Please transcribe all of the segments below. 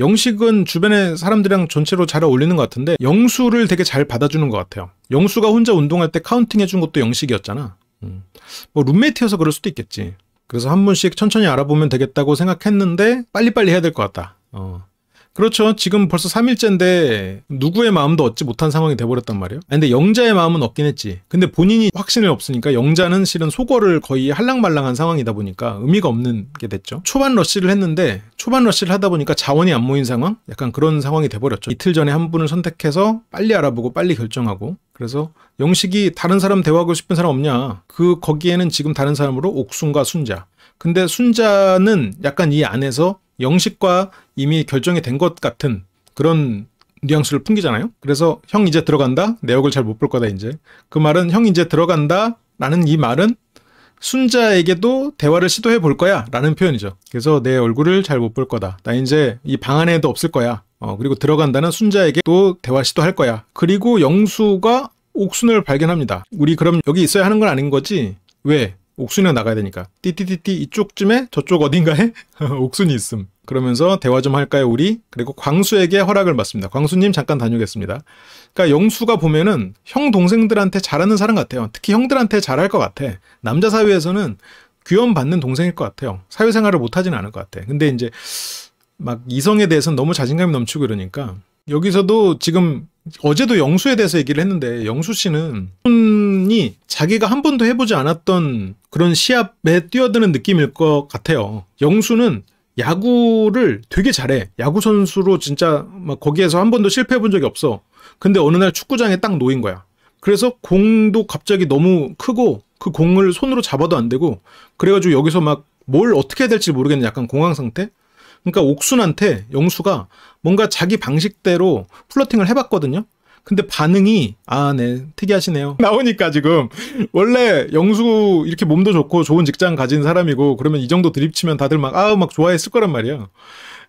영식은 주변의 사람들이랑 전체로 잘 어울리는 것 같은데 영수를 되게 잘 받아주는 것 같아요. 영수가 혼자 운동할 때 카운팅 해준 것도 영식이었잖아. 음. 뭐 룸메이트여서 그럴 수도 있겠지. 그래서 한 분씩 천천히 알아보면 되겠다고 생각했는데 빨리빨리 해야 될 것 같다. 어. 그렇죠. 지금 벌써 3일째인데 누구의 마음도 얻지 못한 상황이 돼버렸단 말이에요. 아, 근데 영자의 마음은 없긴 했지. 근데 본인이 확신을 없으니까 영자는 실은 소거를 거의 할랑말랑한 상황이다 보니까 의미가 없는 게 됐죠. 초반 러쉬를 했는데 초반 러쉬를 하다 보니까 자원이 안 모인 상황? 약간 그런 상황이 돼버렸죠. 이틀 전에 한 분을 선택해서 빨리 알아보고 빨리 결정하고 그래서 영식이 다른 사람 대화하고 싶은 사람 없냐? 그 거기에는 지금 다른 사람으로 옥순과 순자. 근데 순자는 약간 이 안에서 영식과 이미 결정이 된 것 같은 그런 뉘앙스를 풍기잖아요. 그래서 형 이제 들어간다. 내 역을 잘 못 볼 거다 이제. 그 말은 형 이제 들어간다. 라는 이 말은 순자에게도 대화를 시도해 볼 거야 라는 표현이죠. 그래서 내 얼굴을 잘 못 볼 거다. 나 이제 이 방 안에도 없을 거야. 어, 그리고 들어간다는 순자에게도 대화 시도할 거야. 그리고 영수가 옥순을 발견합니다. 우리 그럼 여기 있어야 하는 건 아닌 거지? 왜? 옥순이가 나가야 되니까 띠띠띠띠 이쪽쯤에 저쪽 어딘가에 옥순이 있음 그러면서 대화 좀 할까요 우리 그리고 광수에게 허락을 받습니다 광수님 잠깐 다녀오겠습니다 그러니까 영수가 보면은 형 동생들한테 잘하는 사람 같아요 특히 형들한테 잘할 것 같아 남자 사회에서는 귀염받는 동생일 것 같아요 사회생활을 못하지는 않을 것 같아 근데 이제 막 이성에 대해서는 너무 자신감이 넘치고 이러니까 여기서도 지금 어제도 영수에 대해서 얘기를 했는데 영수 씨는 보니 자기가 한 번도 해보지 않았던 그런 시합에 뛰어드는 느낌일 것 같아요. 영수는 야구를 되게 잘해. 야구 선수로 진짜 막 거기에서 한 번도 실패해 본 적이 없어. 근데 어느 날 축구장에 딱 놓인 거야. 그래서 공도 갑자기 너무 크고 그 공을 손으로 잡아도 안 되고 그래가지고 여기서 막 뭘 어떻게 해야 될지 모르겠는 약간 공황 상태? 그러니까 옥순한테 영수가 뭔가 자기 방식대로 플러팅을 해봤거든요. 근데 반응이 아 네 특이하시네요 나오니까 지금 원래 영수 이렇게 몸도 좋고 좋은 직장 가진 사람이고 그러면 이 정도 드립치면 다들 막 아막 막 좋아했을 거란 말이야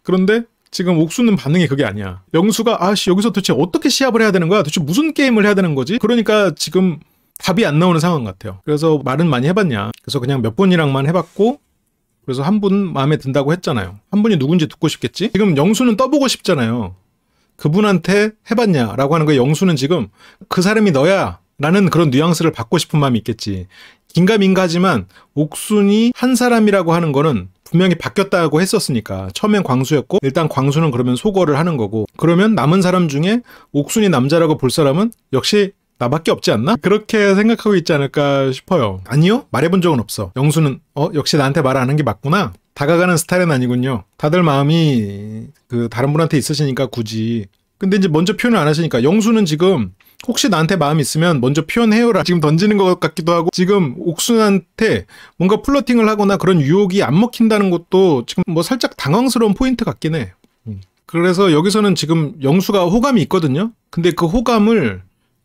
그런데 지금 옥수는 반응이 그게 아니야 영수가 아씨 여기서 도대체 어떻게 시합을 해야 되는 거야 도대체 무슨 게임을 해야 되는 거지 그러니까 지금 답이 안 나오는 상황 같아요 그래서 말은 많이 해봤냐 그래서 그냥 몇 분이랑만 해봤고 그래서 한 분 마음에 든다고 했잖아요. 한 분이 누군지 듣고 싶겠지? 지금 영수는 떠보고 싶잖아요. 그분한테 해봤냐라고 하는 거에 영수는 지금 그 사람이 너야 라는 그런 뉘앙스를 받고 싶은 마음이 있겠지. 긴가민가지만 옥순이 한 사람이라고 하는 거는 분명히 바뀌었다고 했었으니까 처음엔 광수였고 일단 광수는 그러면 소거를 하는 거고 그러면 남은 사람 중에 옥순이 남자라고 볼 사람은 역시 나밖에 없지 않나? 그렇게 생각하고 있지 않을까 싶어요. 아니요? 말해본 적은 없어. 영수는 어 역시 나한테 말하는게 맞구나. 다가가는 스타일은 아니군요. 다들 마음이 그 다른 분한테 있으시니까 굳이. 근데 이제 먼저 표현을 안 하시니까 영수는 지금 혹시 나한테 마음이 있으면 먼저 표현해요라 지금 던지는 것 같기도 하고 지금 옥순한테 뭔가 플러팅을 하거나 그런 유혹이 안 먹힌다는 것도 지금 뭐 살짝 당황스러운 포인트 같긴 해. 음. 그래서 여기서는 지금 영수가 호감이 있거든요. 근데 그 호감을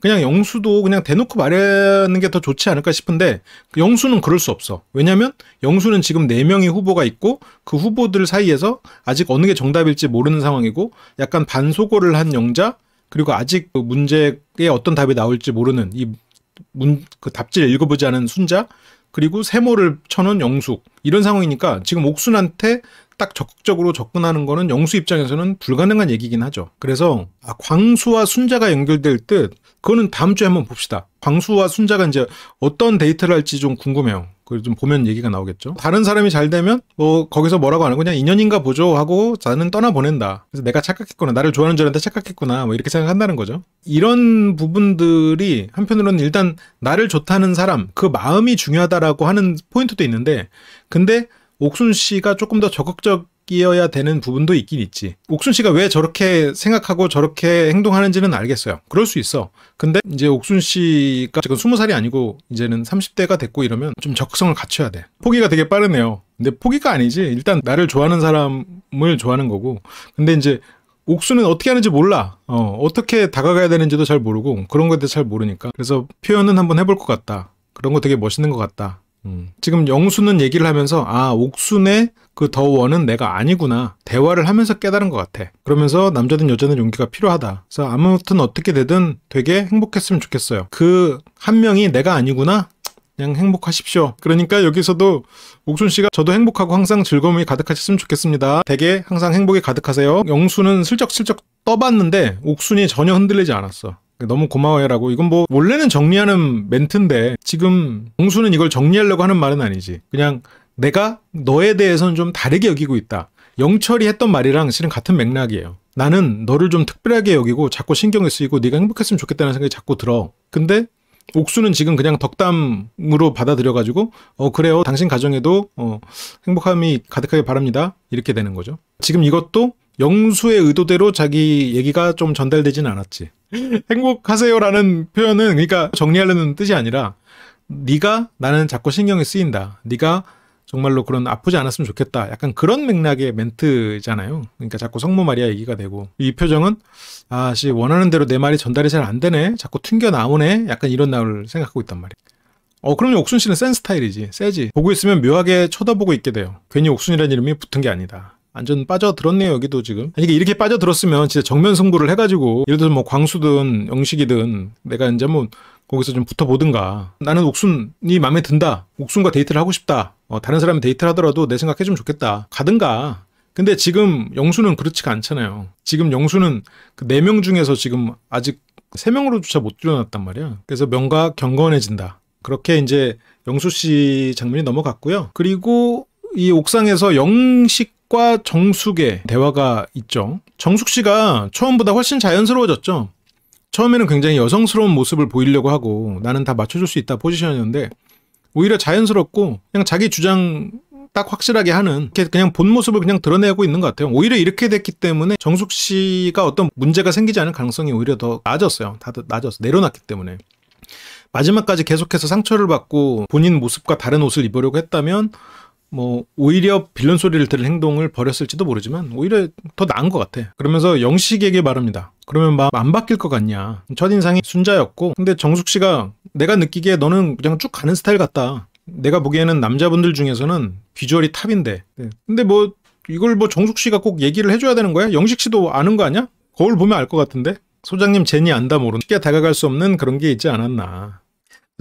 그냥 영수도 그냥 대놓고 말하는 게 더 좋지 않을까 싶은데 영수는 그럴 수 없어. 왜냐면 영수는 지금 4명의 후보가 있고 그 후보들 사이에서 아직 어느 게 정답일지 모르는 상황이고 약간 반소고를 한 영자 그리고 아직 그 문제에 어떤 답이 나올지 모르는 이 문, 그 답지를 읽어보지 않은 순자 그리고 세모를 쳐놓은 영숙 이런 상황이니까 지금 옥순한테 딱 적극적으로 접근하는 거는 영수 입장에서는 불가능한 얘기긴 하죠. 그래서 아, 광수와 순자가 연결될 듯 그거는 다음 주에 한번 봅시다. 광수와 순자가 이제 어떤 데이터를 할지 좀 궁금해요. 그걸 좀 보면 얘기가 나오겠죠. 다른 사람이 잘 되면 뭐 거기서 뭐라고 하는 거냐 인연인가 보죠 하고 나는 떠나 보낸다. 그래서 내가 착각했구나. 나를 좋아하는 줄한테 착각했구나. 뭐 이렇게 생각한다는 거죠. 이런 부분들이 한편으로는 일단 나를 좋다는 사람 그 마음이 중요하다라고 하는 포인트도 있는데 근데 옥순 씨가 조금 더 적극적 끼어야 되는 부분도 있긴 있지. 옥순 씨가 왜 저렇게 생각하고 저렇게 행동하는지는 알겠어요. 그럴 수 있어. 근데 이제 옥순 씨가 지금 20살이 아니고 이제는 30대가 됐고 이러면 좀 적성을 갖춰야 돼. 포기가 되게 빠르네요. 근데 포기가 아니지. 일단 나를 좋아하는 사람을 좋아하는 거고. 근데 이제 옥수는 어떻게 하는지 몰라. 어, 어떻게 다가가야 되는지도 잘 모르고 그런 것에 대해 잘 모르니까. 그래서 표현은 한번 해볼 것 같다. 그런 거 되게 멋있는 것 같다. 음. 지금 영수는 얘기를 하면서 아 옥순의 그더워는 내가 아니구나. 대화를 하면서 깨달은 것 같아. 그러면서 남자든 여자든 용기가 필요하다. 그래서 아무튼 어떻게 되든 되게 행복했으면 좋겠어요. 그 한 명이 내가 아니구나. 그냥 행복하십시오. 그러니까 여기서도 옥순 씨가 저도 행복하고 항상 즐거움이 가득하셨으면 좋겠습니다. 되게 항상 행복이 가득하세요. 영수는 슬쩍슬쩍 떠봤는데 옥순이 전혀 흔들리지 않았어. 너무 고마워요라고 이건 뭐 원래는 정리하는 멘트인데 지금 옥순은 이걸 정리하려고 하는 말은 아니지. 그냥 내가 너에 대해서는 좀 다르게 여기고 있다. 영철이 했던 말이랑 실은 같은 맥락이에요. 나는 너를 좀 특별하게 여기고 자꾸 신경을 쓰이고 네가 행복했으면 좋겠다는 생각이 자꾸 들어. 근데 옥수는 지금 그냥 덕담으로 받아들여가지고 어 그래요 당신 가정에도 어 행복함이 가득하게 바랍니다 이렇게 되는 거죠. 지금 이것도 영수의 의도대로 자기 얘기가 좀 전달되지는 않았지. 행복하세요라는 표현은 그러니까 정리하려는 뜻이 아니라 네가 나는 자꾸 신경이 쓰인다. 네가 정말로 그런 아프지 않았으면 좋겠다. 약간 그런 맥락의 멘트잖아요. 그러니까 자꾸 성모 마리아 얘기가 되고 이 표정은 아씨 원하는 대로 내 말이 전달이 잘 안 되네. 자꾸 튕겨 나오네. 약간 이런 나올 생각하고 있단 말이에요. 어 그럼요 옥순 씨는 센 스타일이지 세지 보고 있으면 묘하게 쳐다보고 있게 돼요 괜히 옥순이라는 이름이 붙은 게 아니다 완전 빠져들었네요 여기도 지금 아니 이렇게 빠져들었으면 진짜 정면 승부를 해가지고 예를 들어뭐 광수든 영식이든 내가 이제 뭐 거기서 좀 붙어보든가 나는 옥순이 마음에 든다 옥순과 데이트를 하고 싶다 어, 다른 사람이 데이트를 하더라도 내 생각해주면 좋겠다. 가든가. 근데 지금 영수는 그렇지가 않잖아요. 지금 영수는 그 4명 중에서 지금 아직 3명으로조차 못 줄여놨단 말이야. 그래서 명가 경건해진다. 그렇게 이제 영수 씨 장면이 넘어갔고요. 그리고 이 옥상에서 영식과 정숙의 대화가 있죠. 정숙 씨가 처음보다 훨씬 자연스러워졌죠. 처음에는 굉장히 여성스러운 모습을 보이려고 하고 나는 다 맞춰줄 수 있다 포지션이었는데 오히려 자연스럽고 그냥 자기 주장 딱 확실하게 하는 이렇게 그냥 본 모습을 그냥 드러내고 있는 것 같아요. 오히려 이렇게 됐기 때문에 정숙 씨가 어떤 문제가 생기지 않을 가능성이 오히려 더 낮았어요. 다들 낮았어 내려놨기 때문에. 마지막까지 계속해서 상처를 받고 본인 모습과 다른 옷을 입으려고 했다면 뭐 오히려 빌런 소리를 들을 행동을 벌였을지도 모르지만 오히려 더 나은 것 같아. 그러면서 영식에게 말합니다. 그러면 막 안 바뀔 것 같냐. 첫인상이 순자였고 근데 정숙 씨가 내가 느끼기에 너는 그냥 쭉 가는 스타일 같다. 내가 보기에는 남자분들 중에서는 비주얼이 탑인데. 네. 근데 뭐 이걸 뭐 정숙 씨가 꼭 얘기를 해줘야 되는 거야? 영식 씨도 아는 거 아니야? 거울 보면 알 것 같은데? 소장님 제니 안다 모른 쉽게 다가갈 수 없는 그런 게 있지 않았나.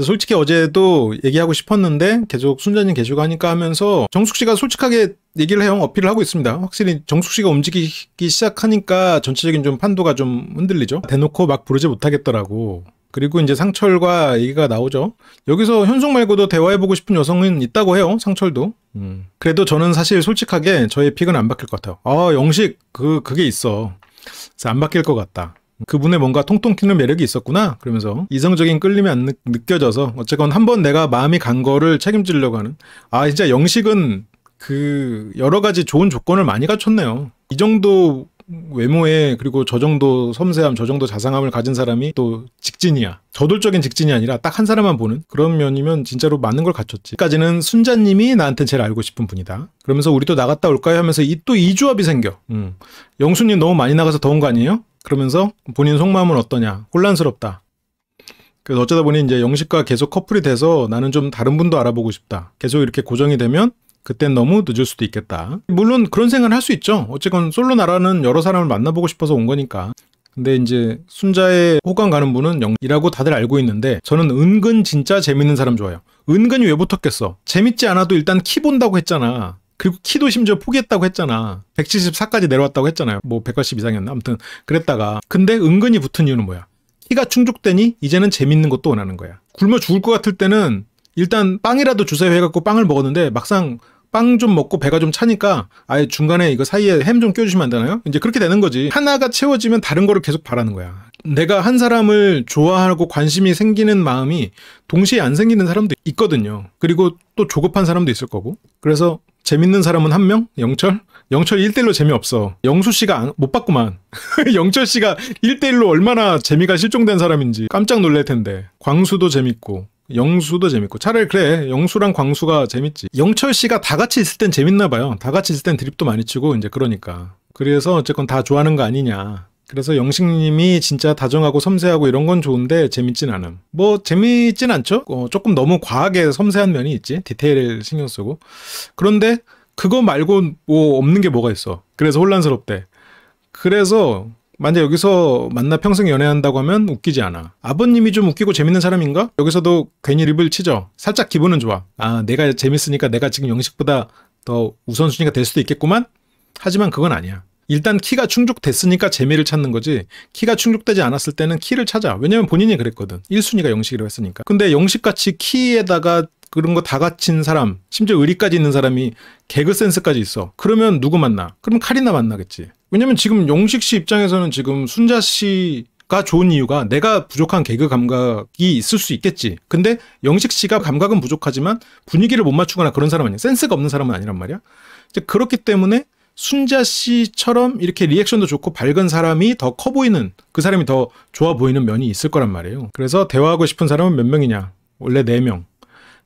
솔직히 어제도 얘기하고 싶었는데 계속 순전히 계시고 하니까 하면서 정숙 씨가 솔직하게 얘기를 해요. 어필을 하고 있습니다. 확실히 정숙 씨가 움직이기 시작하니까 전체적인 좀 판도가 좀 흔들리죠. 대놓고 막 부르지 못하겠더라고. 그리고 이제 상철과 얘기가 나오죠. 여기서 현숙 말고도 대화해보고 싶은 여성은 있다고 해요. 상철도. 음. 그래도 저는 사실 솔직하게 저의 픽은 안 바뀔 것 같아요. 아 영식 그 그게 있어. 그래서 안 바뀔 것 같다. 그분의 뭔가 통통 튀는 매력이 있었구나 그러면서 이성적인 끌림이 안 느껴져서 어쨌건 한 번 내가 마음이 간 거를 책임지려고 하는 아 진짜 영식은 그 여러 가지 좋은 조건을 많이 갖췄네요 이 정도 외모에 그리고 저 정도 섬세함 저 정도 자상함을 가진 사람이 또 직진이야 저돌적인 직진이 아니라 딱 한 사람만 보는 그런 면이면 진짜로 맞는 걸 갖췄지 까지는 순자님이 나한테 제일 알고 싶은 분이다 그러면서 우리 또 나갔다 올까요 하면서 이 또 이조합이 생겨 음. 영수님 너무 많이 나가서 더운 거 아니에요? 그러면서 본인 속마음은 어떠냐 혼란스럽다 그래서 어쩌다 보니 이제 영식과 계속 커플이 돼서 나는 좀 다른 분도 알아보고 싶다 계속 이렇게 고정이 되면 그땐 너무 늦을 수도 있겠다 물론 그런 생각을 할 수 있죠 어쨌건 솔로 나라는 여러 사람을 만나보고 싶어서 온 거니까 근데 이제 순자의 호감 가는 분은 영이라고 다들 알고 있는데 저는 은근 진짜 재밌는 사람 좋아요 은근히 왜 붙었겠어 재밌지 않아도 일단 키 본다고 했잖아 그리고 키도 심지어 포기했다고 했잖아. 174까지 내려왔다고 했잖아요. 뭐 180 이상이었나? 아무튼 그랬다가. 근데 은근히 붙은 이유는 뭐야? 키가 충족되니 이제는 재밌는 것도 원하는 거야. 굶어 죽을 것 같을 때는 일단 빵이라도 주세요 해갖고 빵을 먹었는데 막상 빵 좀 먹고 배가 좀 차니까 아예 중간에 이거 사이에 햄 좀 껴주시면 안 되나요? 이제 그렇게 되는 거지. 하나가 채워지면 다른 거를 계속 바라는 거야. 내가 한 사람을 좋아하고 관심이 생기는 마음이 동시에 안 생기는 사람도 있거든요. 그리고 또 조급한 사람도 있을 거고. 그래서 재밌는 사람은 한 명? 영철? 영철 1대1로 재미없어. 영수 씨가 못 봤구만. 영철 씨가 1대1로 얼마나 재미가 실종된 사람인지 깜짝 놀랄 텐데. 광수도 재밌고. 영수도 재밌고 차라리 그래 영수랑 광수가 재밌지 영철 씨가 다 같이 있을 땐 재밌나 봐요 다 같이 있을 땐 드립도 많이 치고 이제 그러니까 그래서 어쨌건 다 좋아하는 거 아니냐 그래서 영식님이 진짜 다정하고 섬세하고 이런 건 좋은데 재밌진 않음. 뭐 재밌진 않죠. 어, 조금 너무 과하게 섬세한 면이 있지. 디테일을 신경 쓰고. 그런데 그거 말고 뭐 없는 게 뭐가 있어. 그래서 혼란스럽대. 그래서 만약 여기서 만나 평생 연애한다고 하면 웃기지 않아. 아버님이 좀 웃기고 재밌는 사람인가? 여기서도 괜히 립을 치죠. 살짝 기분은 좋아. 아, 내가 재밌으니까 내가 지금 영식보다 더 우선순위가 될 수도 있겠구만? 하지만 그건 아니야. 일단 키가 충족됐으니까 재미를 찾는 거지 키가 충족되지 않았을 때는 키를 찾아 왜냐면 본인이 그랬거든 1순위가 영식이라고 했으니까 근데 영식같이 키에다가 그런 거 다 갖춘 사람 심지어 의리까지 있는 사람이 개그 센스까지 있어 그러면 누구 만나 그럼 카리나 만나겠지 왜냐면 지금 영식 씨 입장에서는 지금 순자 씨가 좋은 이유가 내가 부족한 개그 감각이 있을 수 있겠지. 근데 영식 씨가 감각은 부족하지만 분위기를 못 맞추거나 그런 사람 아니야. 센스가 없는 사람은 아니란 말이야. 이제 그렇기 때문에 순자 씨처럼 이렇게 리액션도 좋고 밝은 사람이 더 커 보이는 그 사람이 더 좋아 보이는 면이 있을 거란 말이에요. 그래서 대화하고 싶은 사람은 몇 명이냐? 원래 네명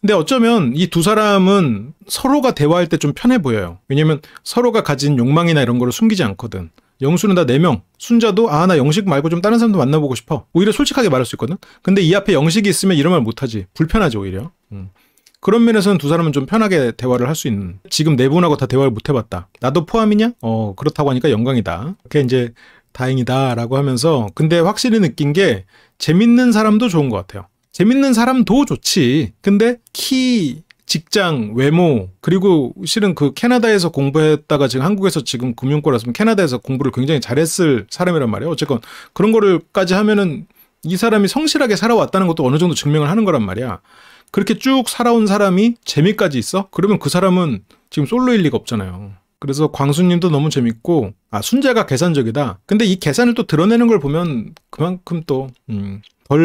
근데 어쩌면 이 두 사람은 서로가 대화할 때 좀 편해 보여요. 왜냐면 서로가 가진 욕망이나 이런 거를 숨기지 않거든. 영수는 다 4명. 순자도 아, 나 영식 말고 좀 다른 사람도 만나보고 싶어. 오히려 솔직하게 말할 수 있거든. 근데 이 앞에 영식이 있으면 이런 말 못하지. 불편하지, 오히려. 음. 그런 면에서는 두 사람은 좀 편하게 대화를 할 수 있는 지금 네 분하고 다 대화를 못 해봤다 나도 포함이냐 어 그렇다고 하니까 영광이다 그게 이제 다행이다라고 하면서 근데 확실히 느낀 게 재밌는 사람도 좋은 것 같아요 재밌는 사람도 좋지 근데 키 직장, 외모, 그리고 실은 그 캐나다에서 공부했다가 지금 한국에서 지금 금융과라서면 캐나다에서 공부를 굉장히 잘했을 사람이란 말이에요. 어쨌건 그런 거를까지 하면은 이 사람이 성실하게 살아왔다는 것도 어느 정도 증명을 하는 거란 말이야. 그렇게 쭉 살아온 사람이 재미까지 있어? 그러면 그 사람은 지금 솔로일 리가 없잖아요. 그래서 광수님도 너무 재밌고 아 순재가 계산적이다. 근데 이 계산을 또 드러내는 걸 보면 그만큼 또덜 음,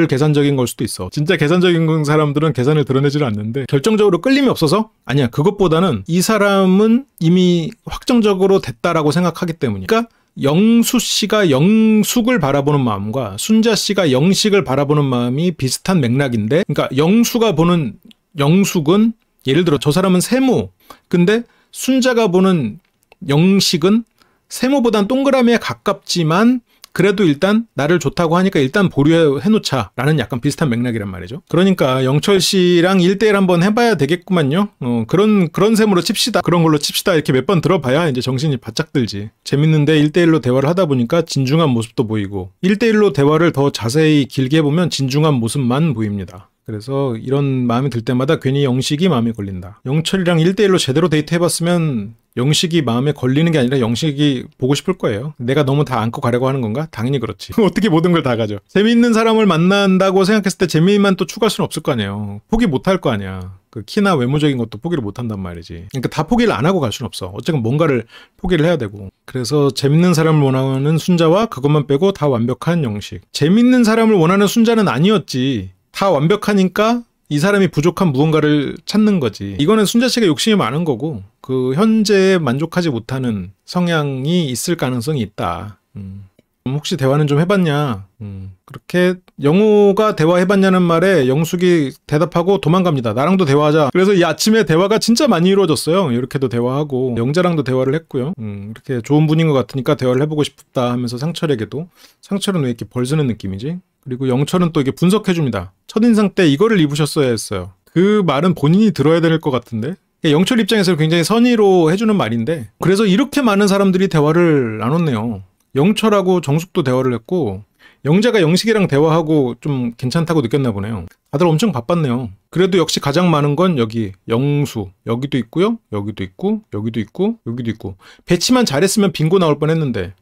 계산적인 걸 수도 있어. 진짜 계산적인 사람들은 계산을 드러내지를 않는데 결정적으로 끌림이 없어서 아니야 그것보다는 이 사람은 이미 확정적으로 됐다라고 생각하기 때문이야. 그러니까 영수 씨가 영숙을 바라보는 마음과 순자 씨가 영식을 바라보는 마음이 비슷한 맥락인데, 그러니까 영수가 보는 영숙은 예를 들어 저 사람은 세모, 근데 순자가 보는 영식은 세모보단 동그라미에 가깝지만 그래도 일단 나를 좋다고 하니까 일단 보류해 놓자라는 약간 비슷한 맥락이란 말이죠. 그러니까 영철 씨랑 1대1 한번 해봐야 되겠구만요. 어, 그런 그런 셈으로 칩시다. 그런 걸로 칩시다. 이렇게 몇 번 들어봐야 이제 정신이 바짝 들지. 재밌는데 1대1로 대화를 하다 보니까 진중한 모습도 보이고 1대1로 대화를 더 자세히 길게 보면 진중한 모습만 보입니다. 그래서 이런 마음이 들 때마다 괜히 영식이 마음에 걸린다. 영철이랑 1대1로 제대로 데이트해봤으면 영식이 마음에 걸리는 게 아니라 영식이 보고 싶을 거예요. 내가 너무 다 안고 가려고 하는 건가? 당연히 그렇지. 어떻게 모든 걸 다가죠 재미있는 사람을 만난다고 생각했을 때 재미만 또 추가할 수는 없을 거 아니에요. 포기 못할 거 아니야. 그 키나 외모적인 것도 포기를 못 한단 말이지. 그러니까 다 포기를 안 하고 갈 수는 없어. 어쨌든 뭔가를 포기를 해야 되고. 그래서 재밌는 사람을 원하는 순자와 그것만 빼고 다 완벽한 영식. 재밌는 사람을 원하는 순자는 아니었지. 다 완벽하니까 이 사람이 부족한 무언가를 찾는 거지. 이거는 순자 씨가 욕심이 많은 거고 그 현재에 만족하지 못하는 성향이 있을 가능성이 있다. 음. 음, 혹시 대화는 좀 해봤냐. 음, 그렇게 영우가 대화해봤냐는 말에 영숙이 대답하고 도망갑니다. 나랑도 대화하자. 그래서 이 아침에 대화가 진짜 많이 이루어졌어요. 이렇게도 대화하고 영자랑도 대화를 했고요. 음, 이렇게 좋은 분인 것 같으니까 대화를 해보고 싶다 하면서 상철에게도 상철은 왜 이렇게 벌스는 느낌이지? 그리고 영철은 또 이게 분석해줍니다. 첫인상 때 이거를 입으셨어야 했어요. 그 말은 본인이 들어야 될 것 같은데 그러니까 영철 입장에서는 굉장히 선의로 해주는 말인데 그래서 이렇게 많은 사람들이 대화를 나눴네요. 영철하고 정숙도 대화를 했고 영재가 영식이랑 대화하고 좀 괜찮다고 느꼈나 보네요. 다들 엄청 바빴네요. 그래도 역시 가장 많은 건 여기 영수 여기도 있고요. 여기도 있고 여기도 있고 여기도 있고 배치만 잘했으면 빙고 나올 뻔했는데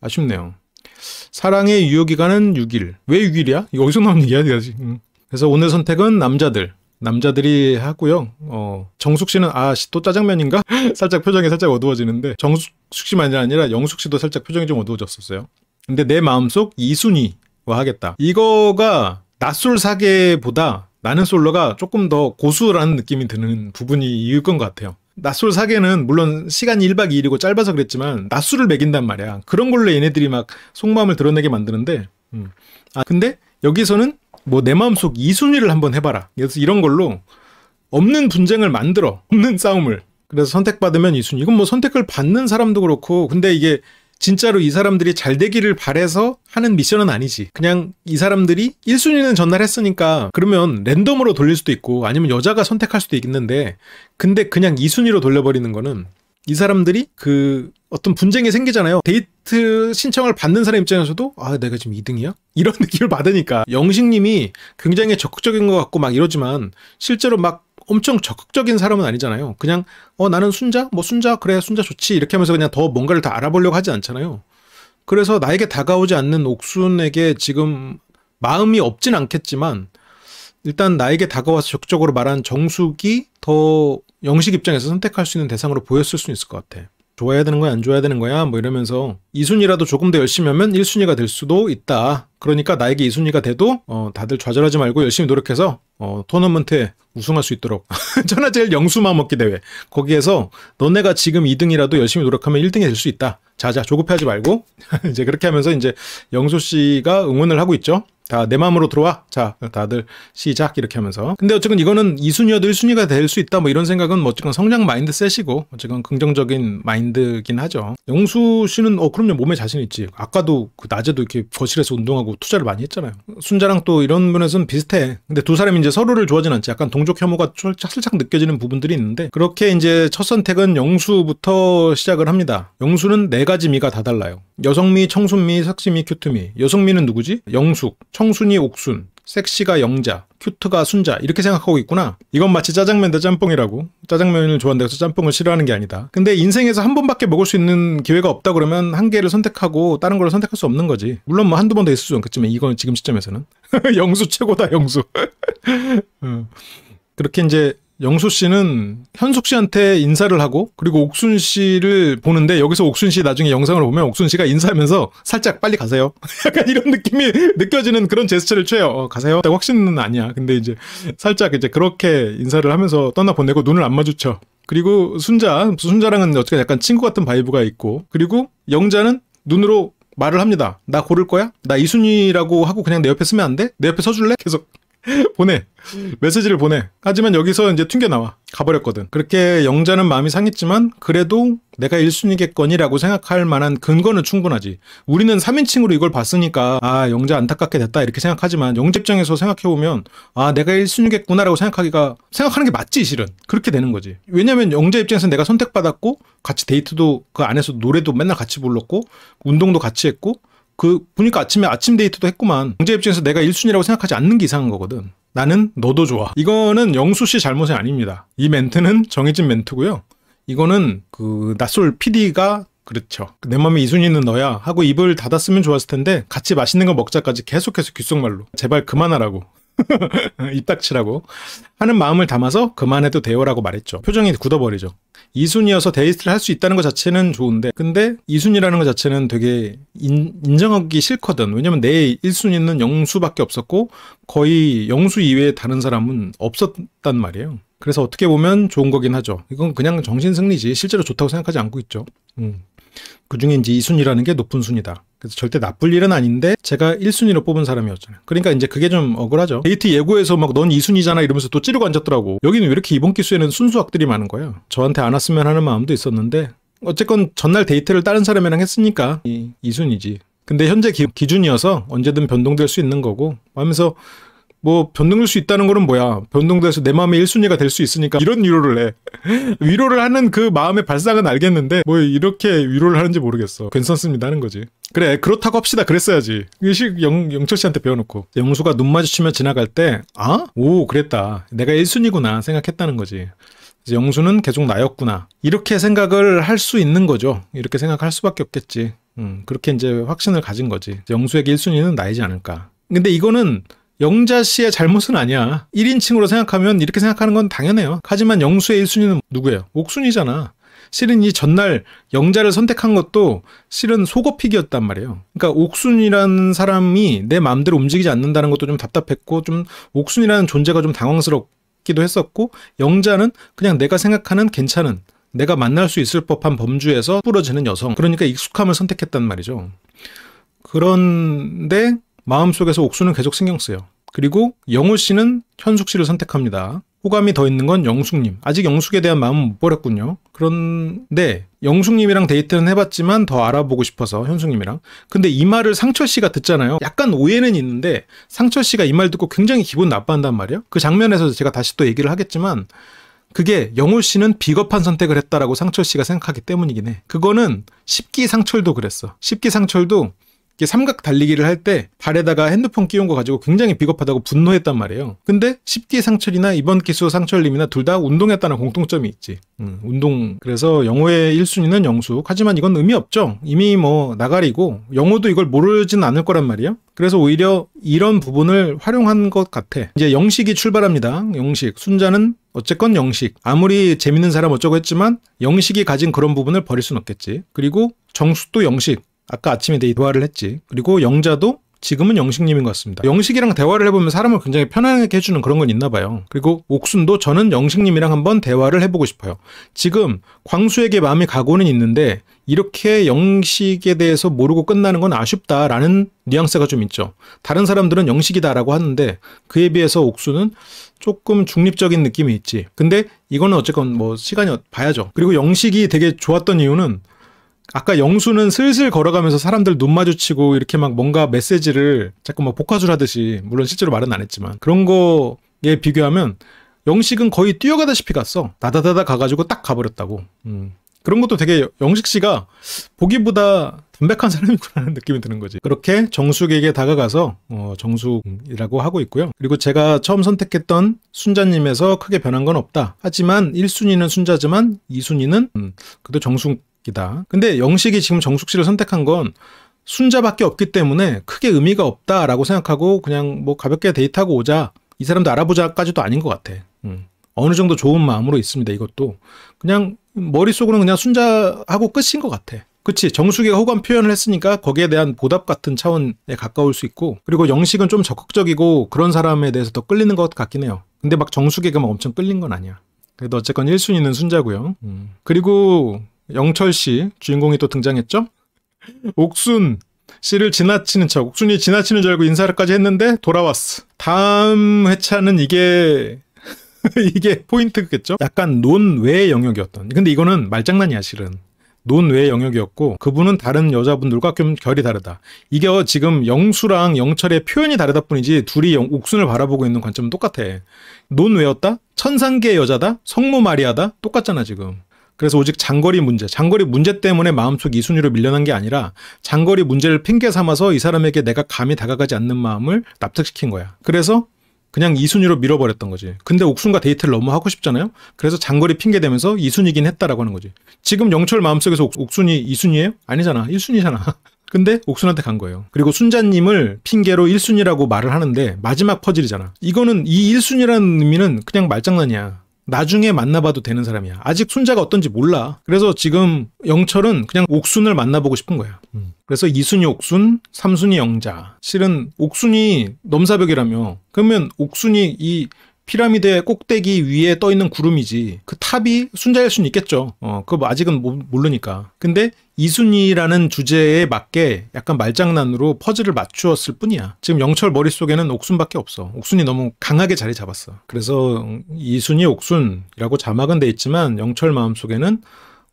아쉽네요. 사랑의 유효기간은 6일. 왜 6일이야? 여기 어디서 나온 얘기야? 음. 그래서 오늘 선택은 남자들. 남자들이 하고요. 어, 정숙 씨는 아, 씨또 짜장면인가? 살짝 표정이 살짝 어두워지는데 정숙 씨만 아니라 영숙 씨도 살짝 표정이 좀 어두워졌었어요. 근데 내 마음속 이순이와 하겠다. 이거가 낯설 사계보다 나는 솔로가 조금 더 고수라는 느낌이 드는 부분이 이유 것 같아요. 낯설 사계는 물론 시간이 1박 2일이고 짧아서 그랬지만 낯술을 매긴단 말이야. 그런 걸로 얘네들이 막 속마음을 드러내게 만드는데 음. 아 근데 여기서는 뭐내 마음속 2순위를 한번 해봐라. 그래서 이런 걸로 없는 분쟁을 만들어. 없는 싸움을. 그래서 선택받으면 2순위. 이건 뭐 선택을 받는 사람도 그렇고 근데 이게 진짜로 이 사람들이 잘 되기를 바래서 하는 미션은 아니지. 그냥 이 사람들이 1순위는 전날 했으니까 그러면 랜덤으로 돌릴 수도 있고 아니면 여자가 선택할 수도 있는데 근데 그냥 2순위로 돌려버리는 거는 이 사람들이 그 어떤 분쟁이 생기잖아요. 데이트 신청을 받는 사람 입장에서도 아 내가 지금 2등이야? 이런 느낌을 받으니까 영식님이 굉장히 적극적인 것 같고 막 이러지만 실제로 막 엄청 적극적인 사람은 아니잖아요. 그냥 어 나는 순자 뭐 순자 그래 순자 좋지 이렇게 하면서 그냥 더 뭔가를 다 알아보려고 하지 않잖아요. 그래서 나에게 다가오지 않는 옥순에게 지금 마음이 없진 않겠지만 일단 나에게 다가와서 적극적으로 말한 정숙이 더 영식 입장에서 선택할 수 있는 대상으로 보였을 수 있을 것 같아. 좋아야 되는 거야 안 좋아야 되는 거야 뭐 이러면서 2순위라도 조금 더 열심히 하면 1순위가 될 수도 있다. 그러니까 나에게 2순위가 돼도 어, 다들 좌절하지 말고 열심히 노력해서 어, 토너먼트에 우승할 수 있도록 전화 제일 영수마 먹기 대회 거기에서 너네가 지금 2등이라도 열심히 노력하면 1등이 될 수 있다. 자자 조급해하지 말고 이제 그렇게 하면서 이제 영수 씨가 응원을 하고 있죠. 다내 마음으로 들어와. 자, 다들 시작 이렇게 하면서. 근데 어쨌든 이거는 2순위와도 1순위가 될 수 있다. 뭐 이런 생각은 뭐어쨌든 성장 마인드셋이고 어쨌든 긍정적인 마인드긴 하죠. 영수 씨는 어 그럼요 몸에 자신 있지. 아까도 그 낮에도 이렇게 거실에서 운동하고 투자를 많이 했잖아요. 순자랑 또 이런 면에서는 비슷해. 근데 두 사람이 이제 서로를 좋아하진 않지. 약간 동족 혐오가 슬쩍 느껴지는 부분들이 있는데 그렇게 이제 첫 선택은 영수부터 시작을 합니다. 영수는 네 가지 미가 다 달라요. 여성미, 청순미, 삭시미, 큐트미. 여성미는 누구지? 영숙, 청순이, 옥순, 섹시가 영자, 큐트가 순자 이렇게 생각하고 있구나. 이건 마치 짜장면 대 짬뽕이라고. 짜장면을 좋아한다고 해서 짬뽕을 싫어하는 게 아니다. 근데 인생에서 한 번밖에 먹을 수 있는 기회가 없다 그러면 한 개를 선택하고 다른 걸 선택할 수 없는 거지. 물론 뭐 한두 번 더 있을 수는 없겠지만 이건 지금 시점에서는. 영수 최고다 영수. 어. 그렇게 이제 영수 씨는 현숙 씨한테 인사를 하고 그리고 옥순 씨를 보는데 여기서 옥순 씨 나중에 영상을 보면 옥순 씨가 인사하면서 살짝 빨리 가세요. 약간 이런 느낌이 느껴지는 그런 제스처를 취해요. 어, 가세요. 확신은 아니야. 근데 이제 살짝 이제 그렇게 인사를 하면서 떠나 보내고 눈을 안 마주쳐. 그리고 순자, 순자랑은 어떻게 약간 친구 같은 바이브가 있고 그리고 영자는 눈으로 말을 합니다. 나 고를 거야? 나 이순이라고 하고 그냥 내 옆에 쓰면 안 돼? 내 옆에 서줄래? 계속 보내. 메시지를 보내. 하지만 여기서 이제 튕겨나와. 가버렸거든. 그렇게 영자는 마음이 상했지만 그래도 내가 1순위겠거니라고 생각할 만한 근거는 충분하지. 우리는 3인칭으로 이걸 봤으니까 아 영자 안타깝게 됐다 이렇게 생각하지만 영재 입장에서 생각해보면 아 내가 1순위겠구나라고 생각하기가 생각하는 게 맞지 실은. 그렇게 되는 거지. 왜냐면 영재 입장에서 내가 선택받았고 같이 데이트도 그 안에서 노래도 맨날 같이 불렀고 운동도 같이 했고 그 보니까 아침에 아침 데이트도 했구만. 경제 입장에서 내가 1순위라고 생각하지 않는 게 이상한 거거든. 나는 너도 좋아. 이거는 영수 씨 잘못이 아닙니다. 이 멘트는 정해진 멘트고요. 이거는 그 낯솔 PD가 그렇죠. 내 맘에 2순위는 너야 하고 입을 닫았으면 좋았을 텐데 같이 맛있는 거 먹자까지 계속해서 귓속말로 제발 그만하라고 입 닥치라고 하는 마음을 담아서 그만해도 되요라고 말했죠. 표정이 굳어버리죠. 이순이어서 데이트를 할 수 있다는 것 자체는 좋은데 근데 이순이라는 것 자체는 되게 인, 정하기 싫거든. 왜냐면 내 1순위는 영수밖에 없었고 거의 영수 이외에 다른 사람은 없었단 말이에요. 그래서 어떻게 보면 좋은 거긴 하죠. 이건 그냥 정신 승리지 실제로 좋다고 생각하지 않고 있죠. 음. 그 중에 이제 이순이라는 게 높은 순이다. 그래서 절대 나쁠 일은 아닌데 제가 1순위로 뽑은 사람이었잖아요. 그러니까 이제 그게 좀 억울하죠. 데이트 예고에서 막넌 2순위잖아 이러면서 또 찌르고 앉았더라고. 여기는 왜 이렇게 이번 기수에는 순수학들이 많은 거예요. 저한테 안 왔으면 하는 마음도 있었는데 어쨌건 전날 데이트를 다른 사람이랑 했으니까 2순위지. 근데 현재 기, 기준이어서 언제든 변동될 수 있는 거고 하면서 뭐 변동될 수 있다는 거는 뭐야 변동돼서 내 마음의 1순위가 될 수 있으니까 이런 위로를 해 위로를 하는 그 마음의 발상은 알겠는데 뭐 이렇게 위로를 하는지 모르겠어 괜찮습니다 하는 거지 그래 그렇다고 합시다 그랬어야지 식 영, 영철 씨한테 배워놓고 영수가 눈 마주치며 지나갈 때 아? 오 그랬다 내가 1순위구나 생각했다는 거지 영수는 계속 나였구나 이렇게 생각을 할 수 있는 거죠 이렇게 생각할 수밖에 없겠지 음, 그렇게 이제 확신을 가진 거지 영수에게 1순위는 나이지 않을까 근데 이거는 영자 씨의 잘못은 아니야. 1인칭으로 생각하면 이렇게 생각하는 건 당연해요. 하지만 영수의 1순위는 누구예요? 옥순이잖아. 실은 이 전날 영자를 선택한 것도 실은 속어픽이었단 말이에요. 그러니까 옥순이라는 사람이 내 마음대로 움직이지 않는다는 것도 좀 답답했고 좀 옥순이라는 존재가 좀 당황스럽기도 했었고 영자는 그냥 내가 생각하는 괜찮은 내가 만날 수 있을 법한 범주에서 부러지는 여성 그러니까 익숙함을 선택했단 말이죠. 그런데 마음속에서 옥수는 계속 신경 쓰여. 그리고 영우 씨는 현숙 씨를 선택합니다. 호감이 더 있는 건 영숙님. 아직 영숙에 대한 마음은 못 버렸군요. 그런데 영숙님이랑 데이트는 해봤지만 더 알아보고 싶어서 현숙님이랑 근데 이 말을 상철 씨가 듣잖아요 약간 오해는 있는데 상철 씨가 이 말 듣고 굉장히 기분 나빠한단 말이에요 그 장면에서 제가 다시 또 얘기를 하겠지만 그게 영호 씨는 비겁한 선택을 했다라고 상철 씨가 생각하기 때문이긴 해 그거는 십기 상철도 그랬어 십기 상철도 삼각 달리기를 할 때 발에다가 핸드폰 끼운 거 가지고 굉장히 비겁하다고 분노했단 말이에요. 근데 10기 상철이나 이번 기수 상철님이나 둘 다 운동했다는 공통점이 있지. 음, 운동. 그래서 영어의 1순위는 영숙. 하지만 이건 의미 없죠. 이미 뭐 나가리고 영어도 이걸 모르진 않을 거란 말이에요. 그래서 오히려 이런 부분을 활용한 것 같아. 이제 영식이 출발합니다. 영식. 순자는 어쨌건 영식. 아무리 재밌는 사람 어쩌고 했지만 영식이 가진 그런 부분을 버릴 순 없겠지. 그리고 정숙도 영식. 아까 아침에 대화를 했지. 그리고 영자도 지금은 영식님인 것 같습니다. 영식이랑 대화를 해보면 사람을 굉장히 편안하게 해주는 그런 건 있나 봐요. 그리고 옥순도 저는 영식님이랑 한번 대화를 해보고 싶어요. 지금 광수에게 마음이 가고는 있는데 이렇게 영식에 대해서 모르고 끝나는 건 아쉽다라는 뉘앙스가 좀 있죠. 다른 사람들은 영식이다라고 하는데 그에 비해서 옥수는 조금 중립적인 느낌이 있지. 근데 이거는 어쨌건 뭐 시간이 봐야죠. 그리고 영식이 되게 좋았던 이유는 아까 영수는 슬슬 걸어가면서 사람들 눈 마주치고 이렇게 막 뭔가 메시지를 자꾸 막 복화술 하듯이 물론 실제로 말은 안 했지만 그런 거에 비교하면 영식은 거의 뛰어가다시피 갔어. 다다다다 가가지고 딱 가버렸다고. 음. 그런 것도 되게 영식 씨가 보기보다 담백한 사람이구나라는 느낌이 드는 거지. 그렇게 정숙에게 다가가서 어, 정숙이라고 하고 있고요. 그리고 제가 처음 선택했던 순자님에서 크게 변한 건 없다. 하지만 1순위는 순자지만 2순위는 음, 그래도 정숙 이다. 근데 영식이 지금 정숙 씨를 선택한 건 순자밖에 없기 때문에 크게 의미가 없다라고 생각하고 그냥 뭐 가볍게 데이트하고 오자 이 사람도 알아보자까지도 아닌 것 같아. 음. 어느 정도 좋은 마음으로 있습니다. 이것도 그냥 머릿속으로는 그냥 순자하고 끝인 것 같아. 그치 정숙이가 호감 표현을 했으니까 거기에 대한 보답 같은 차원에 가까울 수 있고 그리고 영식은 좀 적극적이고 그런 사람에 대해서 더 끌리는 것 같긴 해요. 근데 막정숙이가막 엄청 끌린 건 아니야. 그래도 어쨌건 1순위는 순자고요. 음. 그리고 영철 씨 주인공이 또 등장했죠. 옥순 씨를 지나치는 척, 옥순이 지나치는 줄 알고 인사를까지 했는데 돌아왔어. 다음 회차는 이게 이게 포인트겠죠. 약간 논외 영역이었던. 근데 이거는 말장난이야 실은. 논외 영역이었고 그분은 다른 여자분들과 좀 결이 다르다. 이게 지금 영수랑 영철의 표현이 다르다 뿐이지 둘이 영, 옥순을 바라보고 있는 관점은 똑같아. 논외였다? 천상계 여자다? 성모 마리아다? 똑같잖아 지금. 그래서 오직 장거리 문제, 장거리 문제 때문에 마음속 이순위로 밀려난 게 아니라 장거리 문제를 핑계 삼아서 이 사람에게 내가 감히 다가가지 않는 마음을 납득시킨 거야. 그래서 그냥 이순위로 밀어버렸던 거지. 근데 옥순과 데이트를 너무 하고 싶잖아요. 그래서 장거리 핑계 대면서 이순위긴 했다라고 하는 거지. 지금 영철 마음속에서 옥순이 이순위예요 아니잖아. 1순위잖아. 근데 옥순한테 간 거예요. 그리고 순자님을 핑계로 1순위라고 말을 하는데 마지막 퍼즐이잖아. 이거는 이 1순위라는 의미는 그냥 말장난이야. 나중에 만나봐도 되는 사람이야. 아직 순자가 어떤지 몰라. 그래서 지금 영철은 그냥 옥순을 만나보고 싶은 거야. 음. 그래서 이순이 옥순, 삼순이 영자. 실은 옥순이 넘사벽이라며. 그러면 옥순이 이 피라미드의 꼭대기 위에 떠 있는 구름이지 그 탑이 순자일 수는 있겠죠. 어, 그거 뭐 아직은 모르니까. 근데 이순이라는 주제에 맞게 약간 말장난으로 퍼즐을 맞추었을 뿐이야. 지금 영철 머릿속에는 옥순밖에 없어. 옥순이 너무 강하게 자리 잡았어. 그래서 이순이 옥순이라고 자막은 돼 있지만 영철 마음속에는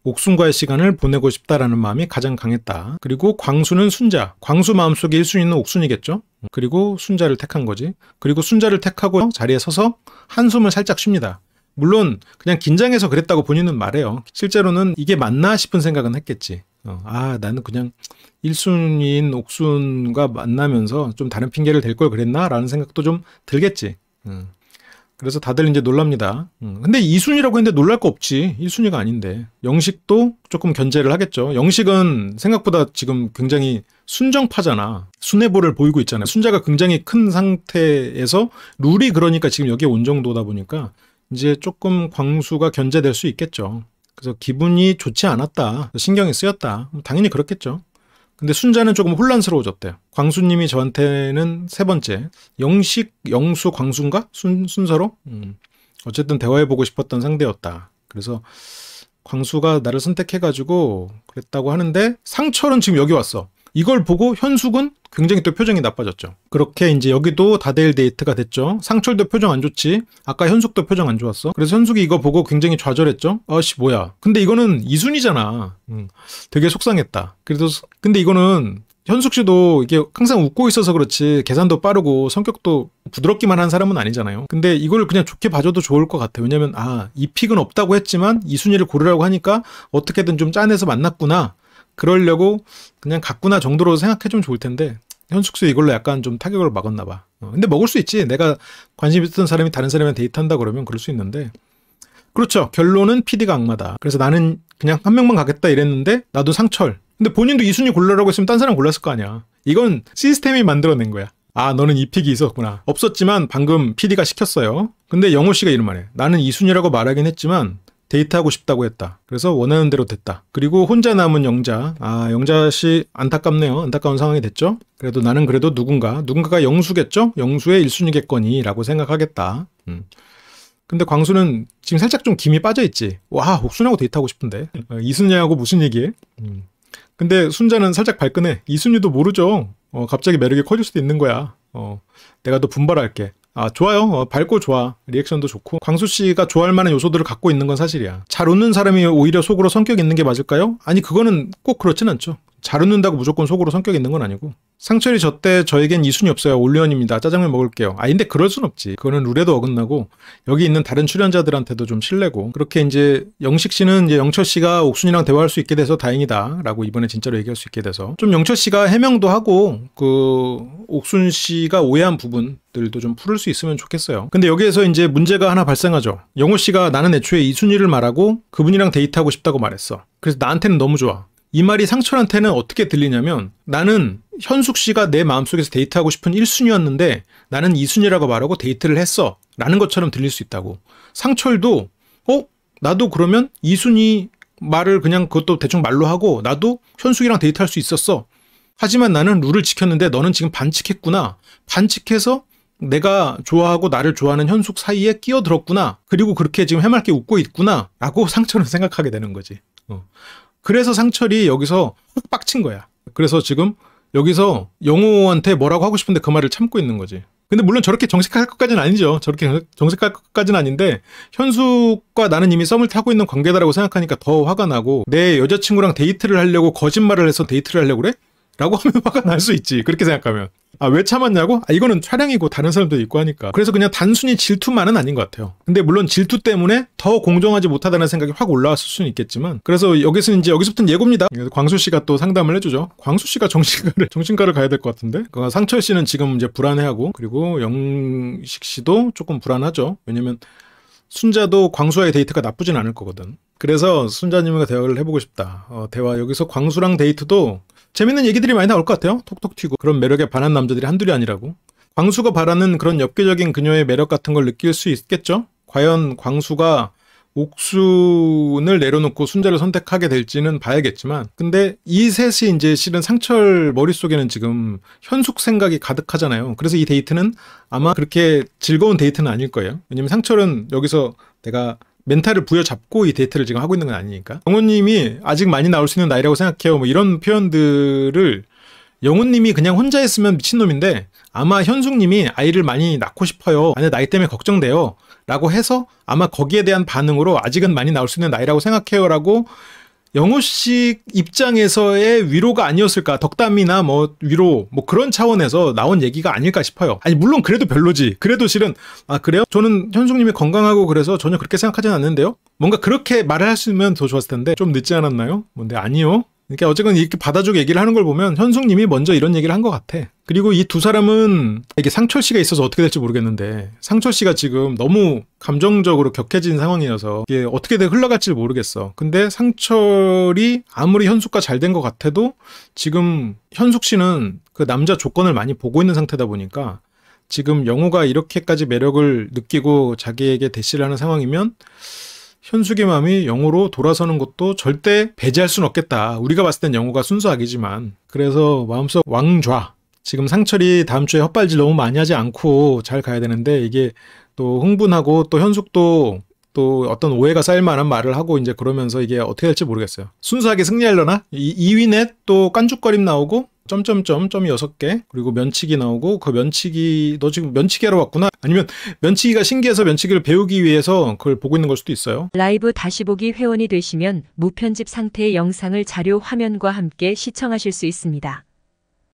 옥순과의 시간을 보내고 싶다라는 마음이 가장 강했다. 그리고 광수는 순자. 광수 마음속에 일순위는 옥순이겠죠? 그리고 순자를 택한 거지. 그리고 순자를 택하고 자리에 서서 한숨을 살짝 쉽니다. 물론 그냥 긴장해서 그랬다고 본인은 말해요. 실제로는 이게 맞나 싶은 생각은 했겠지. 어, 아, 나는 그냥 1순위인 옥순과 만나면서 좀 다른 핑계를 댈 걸 그랬나? 라는 생각도 좀 들겠지. 음. 그래서 다들 이제 놀랍니다. 음. 근데 2순위라고 했는데 놀랄 거 없지. 1순위가 아닌데. 영식도 조금 견제를 하겠죠. 영식은 생각보다 지금 굉장히 순정파잖아. 순애보를 보이고 있잖아요. 순자가 굉장히 큰 상태에서 룰이 그러니까 지금 여기에 온 정도다 보니까 이제 조금 광수가 견제될 수 있겠죠. 그래서 기분이 좋지 않았다. 신경이 쓰였다. 뭐 당연히 그렇겠죠. 근데 순자는 조금 혼란스러워졌대요. 광수님이 저한테는 세 번째 영식, 영수, 광수인가 순, 순서로 음. 어쨌든 대화해보고 싶었던 상대였다. 그래서 광수가 나를 선택해가지고 그랬다고 하는데 상철은 지금 여기 왔어. 이걸 보고 현숙은 굉장히 또 표정이 나빠졌죠. 그렇게 이제 여기도 다대일 데이트가 됐죠. 상철도 표정 안 좋지. 아까 현숙도 표정 안 좋았어. 그래서 현숙이 이거 보고 굉장히 좌절했죠. 아씨 뭐야. 근데 이거는 이순이잖아. 음, 되게 속상했다. 그래서 근데 이거는 현숙 씨도 이게 항상 웃고 있어서 그렇지 계산도 빠르고 성격도 부드럽기만 한 사람은 아니잖아요. 근데 이걸 그냥 좋게 봐줘도 좋을 것 같아요. 왜냐면 아, 이 픽은 없다고 했지만 이순이를 고르라고 하니까 어떻게든 좀 짜내서 만났구나. 그러려고 그냥 갔구나 정도로 생각해주면 좋을 텐데 현숙수 이걸로 약간 좀 타격을 막았나 봐. 어, 근데 먹을 수 있지. 내가 관심 있던 사람이 다른 사람이랑 데이트한다 그러면 그럴 수 있는데 그렇죠. 결론은 PD가 악마다. 그래서 나는 그냥 한 명만 가겠다 이랬는데 나도 상철. 근데 본인도 이순이 골라라고 했으면 딴 사람 골랐을 거 아니야. 이건 시스템이 만들어낸 거야. 아 너는 이 픽이 있었구나. 없었지만 방금 PD가 시켰어요. 근데 영호 씨가 이런 말해. 나는 이순이라고 말하긴 했지만 데이트하고 싶다고 했다. 그래서 원하는 대로 됐다. 그리고 혼자 남은 영자. 아, 영자 씨 안타깝네요. 안타까운 상황이 됐죠. 그래도 나는 그래도 누군가, 누군가가 영수겠죠? 영수의 1순위겠거니 라고 생각하겠다. 음. 근데 광수는 지금 살짝 좀 김이 빠져있지. 와, 옥순하고 데이트하고 싶은데. 어, 이순이하고 무슨 얘기해? 음. 근데 순자는 살짝 발끈해. 이순이도 모르죠. 어, 갑자기 매력이 커질 수도 있는 거야. 어, 내가 또 분발할게. 아 좋아요 어, 밝고 좋아 리액션도 좋고 광수 씨가 좋아할 만한 요소들을 갖고 있는 건 사실이야 잘 웃는 사람이 오히려 속으로 성격 있는 게 맞을까요? 아니 그거는 꼭 그렇진 않죠 잘 웃는다고 무조건 속으로 성격 있는 건 아니고 상철이 저때 저에겐 이순이 없어요 올리언입니다 짜장면 먹을게요 아 근데 그럴 순 없지 그거는 룰에도 어긋나고 여기 있는 다른 출연자들한테도 좀 실례고 그렇게 이제 영식 씨는 이제 영철 씨가 옥순이랑 대화할 수 있게 돼서 다행이다라고 이번에 진짜로 얘기할 수 있게 돼서 좀 영철 씨가 해명도 하고 그 옥순 씨가 오해한 부분 들도 좀 풀을 수 있으면 좋겠어요. 근데 여기에서 이제 문제가 하나 발생하죠. 영호 씨가 나는 애초에 이순이를 말하고 그분이랑 데이트하고 싶다고 말했어. 그래서 나한테는 너무 좋아. 이 말이 상철한테는 어떻게 들리냐면 나는 현숙 씨가 내 마음속에서 데이트하고 싶은 1순위였는데 나는 2순위라고 말하고 데이트를 했어. 라는 것처럼 들릴 수 있다고. 상철도 어? 나도 그러면 2순위 말을 그냥 그것도 대충 말로 하고 나도 현숙이랑 데이트할 수 있었어. 하지만 나는 룰을 지켰는데 너는 지금 반칙했구나. 반칙해서 내가 좋아하고 나를 좋아하는 현숙 사이에 끼어들었구나. 그리고 그렇게 지금 해맑게 웃고 있구나. 라고 상처는 생각하게 되는 거지. 어. 그래서 상철이 여기서 확 빡친 거야. 그래서 지금 여기서 영호한테 뭐라고 하고 싶은데 그 말을 참고 있는 거지. 근데 물론 저렇게 정색할 것까지는 아니죠. 저렇게 정색할 것까지는 아닌데 현숙과 나는 이미 썸을 타고 있는 관계다라고 생각하니까 더 화가 나고 내 여자친구랑 데이트를 하려고 거짓말을 해서 데이트를 하려고 그래? 라고 하면 화가 날 수 있지. 그렇게 생각하면. 아, 왜 참았냐고? 아, 이거는 촬영이고 다른 사람도 있고 하니까. 그래서 그냥 단순히 질투만은 아닌 것 같아요. 근데 물론 질투 때문에 더 공정하지 못하다는 생각이 확 올라왔을 수는 있겠지만 그래서 여기서 이제 여기서부터는 예고입니다. 광수 씨가 또 상담을 해주죠. 광수 씨가 정신과를 정신과를 가야 될 것 같은데 그러니까 상철 씨는 지금 이제 불안해하고 그리고 영식 씨도 조금 불안하죠. 왜냐면 순자도 광수와의 데이트가 나쁘진 않을 거거든. 그래서 순자님과 대화를 해보고 싶다. 어, 대화 여기서 광수랑 데이트도 재밌는 얘기들이 많이 나올 것 같아요. 톡톡 튀고 그런 매력에 반한 남자들이 한둘이 아니라고. 광수가 바라는 그런 엽기적인 그녀의 매력 같은 걸 느낄 수 있겠죠. 과연 광수가 옥순을 내려놓고 순자를 선택하게 될지는 봐야겠지만 근데 이 셋이 이제 실은 상철 머릿속에는 지금 현숙 생각이 가득하잖아요 그래서 이 데이트는 아마 그렇게 즐거운 데이트는 아닐 거예요 왜냐면 상철은 여기서 내가 멘탈을 부여잡고 이데이터를 지금 하고 있는 건 아니니까. 영호님이 아직 많이 나올 수 있는 나이라고 생각해요. 뭐 이런 표현들을 영호님이 그냥 혼자 했으면 미친놈인데 아마 현숙님이 아이를 많이 낳고 싶어요. 아니, 나이 때문에 걱정돼요. 라고 해서 아마 거기에 대한 반응으로 아직은 많이 나올 수 있는 나이라고 생각해요. 라고 영호씨 입장에서의 위로가 아니었을까 덕담이나 뭐 위로 뭐 그런 차원에서 나온 얘기가 아닐까 싶어요 아니 물론 그래도 별로지 그래도 실은 아 그래요? 저는 현숙님이 건강하고 그래서 전혀 그렇게 생각하진 않는데요 뭔가 그렇게 말을 했으면 더 좋았을 텐데 좀 늦지 않았나요? 뭔데 아니요 그러니까 어쨌든 이렇게 받아주고 얘기를 하는 걸 보면 현숙님이 먼저 이런 얘기를 한 것 같아. 그리고 이 두 사람은 이게 상철 씨가 있어서 어떻게 될지 모르겠는데 상철 씨가 지금 너무 감정적으로 격해진 상황이어서 이게 어떻게 돼 흘러갈지 모르겠어. 근데 상철이 아무리 현숙과 잘 된 것 같아도 지금 현숙 씨는 그 남자 조건을 많이 보고 있는 상태다 보니까 지금 영호가 이렇게까지 매력을 느끼고 자기에게 대시를 하는 상황이면 현숙의 마음이 영어로 돌아서는 것도 절대 배제할 수는 없겠다. 우리가 봤을 땐영어가 순수하기지만 그래서 마음속 왕좌 지금 상철이 다음 주에 헛발질 너무 많이 하지 않고 잘 가야 되는데 이게 또 흥분하고 또 현숙도 또 어떤 오해가 쌓일 만한 말을 하고 이제 그러면서 이게 어떻게 될지 모르겠어요. 순수하게 승리하려나? 2위 넷또 깐죽거림 나오고 점점점 점 여섯 개 그리고 면치기 나오고 그 면치기 너 지금 면치기 하러 왔구나 아니면 면치기가 신기해서 면치기를 배우기 위해서 그걸 보고 있는 걸 수도 있어요 라이브 다시 보기 회원이 되시면 무편집 상태의 영상을 자료 화면과 함께 시청하실 수 있습니다